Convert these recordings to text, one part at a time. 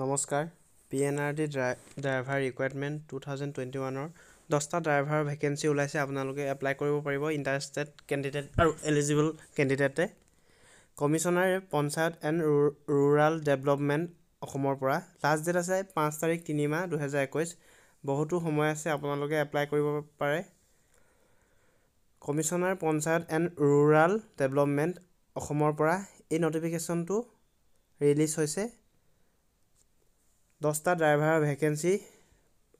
নমস্কাৰ P N R D ড্ৰাই driver recruitment two thousand twenty ওৱানৰ দহটা ড্ৰাইভাৰৰ ভেকেঞ্চি ওলাইছে আপোনালোকে এপ্লাই কৰিব পাৰিব ইণ্টাৰেষ্টেড কেণ্ডিডেট আৰু এলিজিবল কেণ্ডিডেটে কমিশ্যনাৰে পঞ্চায়ত এণ্ড ৰু ৰুৰেল ডেভেলপমেণ্ট অসমৰ পৰা লাষ্ট ডেট আছে পাঁচ তাৰিখ তিনি মাহ দুহেজাৰ একৈছ বহুতো সময় আছে আপোনালোকে এপ্লাই কৰিব পাৰে commissioner Panchayat and rural development অসমৰ পৰা এই নটিফিকেশ্যনটো ৰিলিজ হৈছে দহটা ড্ৰাইভাৰৰ ভেকেঞ্চি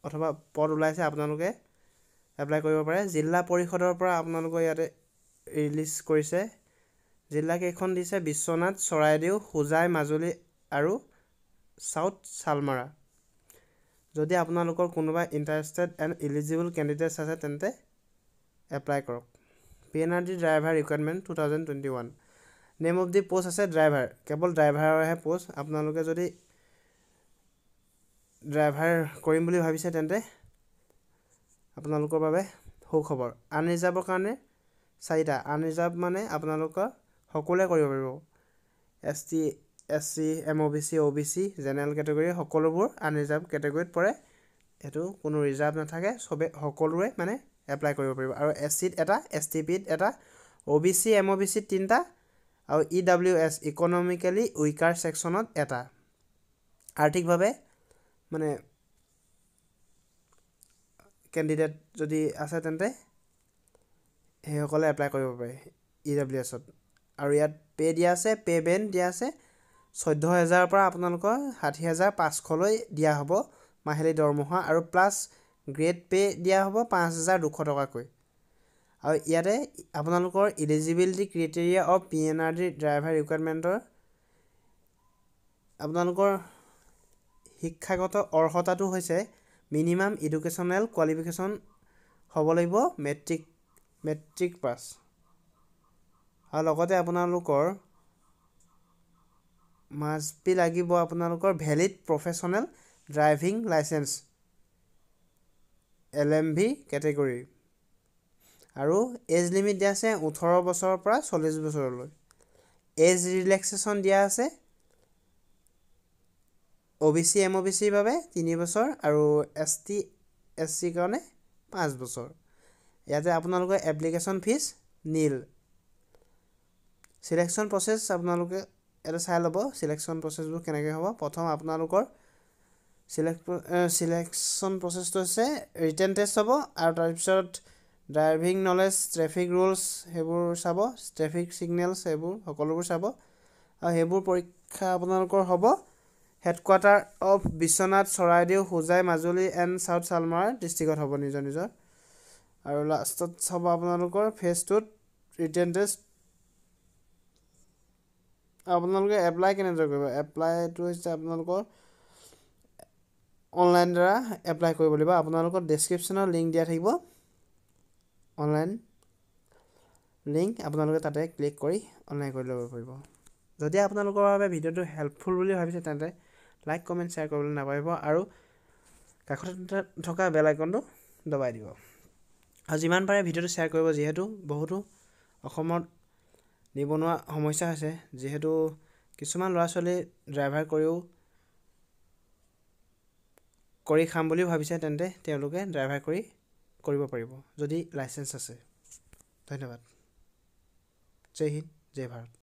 অথবা পদ ওলাইছে আপোনালোকে এপ্লাই কৰিব পাৰে জিলা পৰিষদৰ পৰা আপোনালোকে ইয়াতে ৰিলিজ কৰিছে জিলাকেইখন দিছে বিশ্বনাথ চৰাইদেউ হোজাই মাজুলী আৰু ছাউথ শালমাৰা যদি আপোনালোকৰ কোনোবা ইণ্টাৰেষ্টেড এণ্ড ইলিজিবল কেণ্ডিডেটছ আছে তেন্তে এপ্লাই কৰক P N R D driver recruitment two thousand twenty one name of the post আছে ড্ৰাইভাৰ কেৱল ড্ৰাইভাৰৰহে প'ষ্ট আপোনালোকে যদি ড্ৰাইভাৰ কৰিম বুলি ভাবিছে তেন্তে আপোনালোকৰ বাবে সুখবৰ আনৰিজাৰ্ভৰ কাৰণে চাৰিটা আনৰিজাৰ্ভ মানে আপোনালোকৰ সকলোৱে কৰিব পাৰিব S T S C M O' B C O' B C general category সকলোবোৰ আনৰিজাৰ্ভ কেটেগৰীত পৰে সেইটো কোনো ৰিজাৰ্ভ নাথাকে চবে সকলোৱে মানে এপ্লাই কৰিব পাৰিব আৰু এছ চিত এটা এছ টি পিত এটা O' B C M O' B চিত তিনিটা আৰু E W S economically weaker ছেকশ্যনত এটা আৰ্থিকভাৱে মানে কেণ্ডিডেট যদি আছে তেন্তে সেইসকলে এপ্লাই কৰিব পাৰে ই ডাব্লিউ এছত আৰু ইয়াত পে' দিয়া আছে পে' বেণ্ড দিয়া আছে চৈধ্য হেজাৰৰ পৰা আপোনালোকৰ ষাঠি হেজাৰ পাঁচশলৈ দিয়া হ'ব মাহিলী দৰমহা আৰু প্লাছ গ্ৰেড পে' দিয়া হ'ব পাঁচ হেজাৰ দুশ টকাকৈ আৰু ইয়াতে আপোনালোকৰ eligibility criteria of P N R D driver ৰিকুৱাৰমেণ্টৰ আপোনালোকৰ শিক্ষাগত অৰ্হতাটো হৈছে মিনিমাম এডুকেশ্যনেল কোৱালিফিকেশ্যন হ'ব লাগিব মেট্ৰিক মেট্ৰিক পাছ আৰু লগতে আপোনালোকৰ মাষ্ট বি লাগিব আপোনালোকৰ valid professional driving licence L M V category আৰু এজ লিমিট দিয়া আছে ওঠৰ বছৰৰ পৰা চল্লিছ বছৰলৈ এজ ৰিলেক্সেশ্যন দিয়া আছে O' B C M O' B চিৰ বাবে তিনি বছৰ আৰু এছ টি এছ চিৰ কাৰণে পাঁচ বছৰ ইয়াতে আপোনালোকৰ application fees nil selection process আপোনালোকে এটা চাই ল'ব ছিলেকশ্যন প্ৰচেছবোৰ কেনেকৈ হ'ব প্ৰথম আপোনালোকৰ ছিলেক্ট ছিলেকশ্যন প্ৰচেছটো হৈছে ৰিটেন টেষ্ট হ'ব আৰু তাৰপিছত ড্ৰাইভিং নলেজ ট্ৰেফিক ৰুলছ সেইবোৰ চাব ট্ৰেফিক ছিগনেলছ সেইবোৰ সকলোবোৰ চাব আৰু সেইবোৰ পৰীক্ষা আপোনালোকৰ হ'ব headquarter of Biswanath Charaideo Hojai Majuli and South Salmara ডিষ্ট্ৰিক্টত হ'ব নিজৰ নিজৰ আৰু লাষ্টত হ'ব আপোনালোকৰ ফেচটোত ৰিটেন টেষ্ট আপোনালোকে এপ্লাই কেনেদৰে কৰিব এপ্লাইটো হৈছে আপোনালোকৰ অনলাইন দ্বাৰা এপ্লাই কৰিব লাগিব আপোনালোকৰ ডেছক্ৰিপশ্যনৰ লিংক দিয়া থাকিব অনলাইন লিংক আপোনালোকে তাতে ক্লিক কৰি অনলাইন কৰি ল'ব পাৰিব যদি আপোনালোকৰ বাবে ভিডিঅ'টো হেল্পফুল বুলি ভাবিছে তেন্তে লাইক কমেণ্ট শ্বেয়াৰ কৰিবলৈ নাপাহৰিব আৰু কাষতে থকা বেল আইকনটো দবাই দিব আৰু যিমান পাৰে ভিডিঅ'টো শ্বেয়াৰ কৰিব যিহেতু বহুতো অসমত নিবনুৱা সমস্যা হৈছে যিহেতু কিছুমান ল'ৰা ছোৱালী ড্ৰাইভাৰ কৰিও কৰি খাম বুলিও ভাবিছে তেন্তে তেওঁলোকে ড্ৰাইভাৰ কৰি কৰিব পাৰিব যদি লাইচেঞ্চ আছে ধন্যবাদ জয় হিন্দ জয় ভাৰত